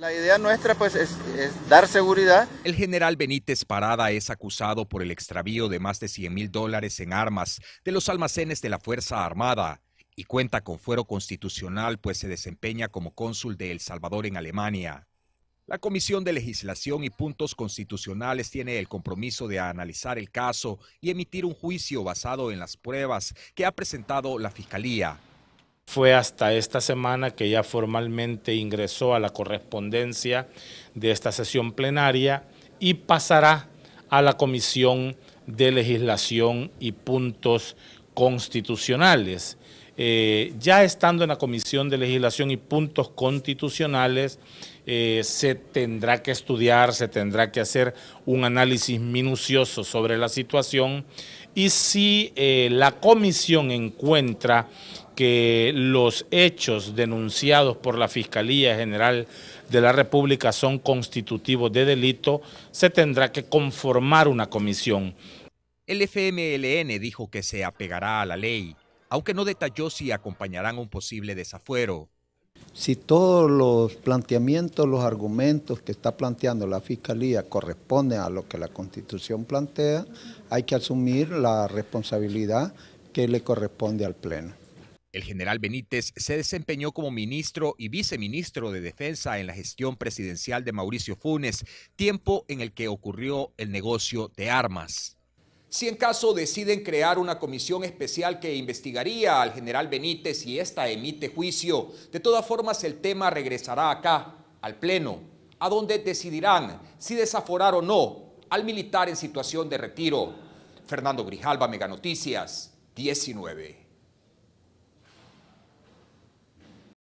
La idea nuestra pues es, es, dar seguridad. El general Benítez Parada es acusado por el extravío de más de 100 mil dólares en armas de los almacenes de la Fuerza Armada y cuenta con fuero constitucional pues se desempeña como cónsul de El Salvador en Alemania. La Comisión de Legislación y Puntos Constitucionales tiene el compromiso de analizar el caso y emitir un juicio basado en las pruebas que ha presentado la Fiscalía. Fue hasta esta semana que ya formalmente ingresó a la correspondencia de esta sesión plenaria y pasará a la Comisión de Legislación y Puntos Constitucionales. Eh, ya estando en la Comisión de Legislación y Puntos Constitucionales, eh, se tendrá que estudiar, se tendrá que hacer un análisis minucioso sobre la situación y si eh, la comisión encuentra que los hechos denunciados por la Fiscalía General de la República son constitutivos de delito, se tendrá que conformar una comisión. El FMLN dijo que se apegará a la ley aunque no detalló si acompañarán un posible desafuero. Si todos los planteamientos, los argumentos que está planteando la Fiscalía corresponden a lo que la Constitución plantea, hay que asumir la responsabilidad que le corresponde al Pleno. El general Benítez se desempeñó como ministro y viceministro de Defensa en la gestión presidencial de Mauricio Funes, tiempo en el que ocurrió el negocio de armas. Si en caso deciden crear una comisión especial que investigaría al general Benítez y ésta emite juicio, de todas formas el tema regresará acá, al Pleno, a donde decidirán si desaforar o no al militar en situación de retiro. Fernando Grijalva, Noticias, 19.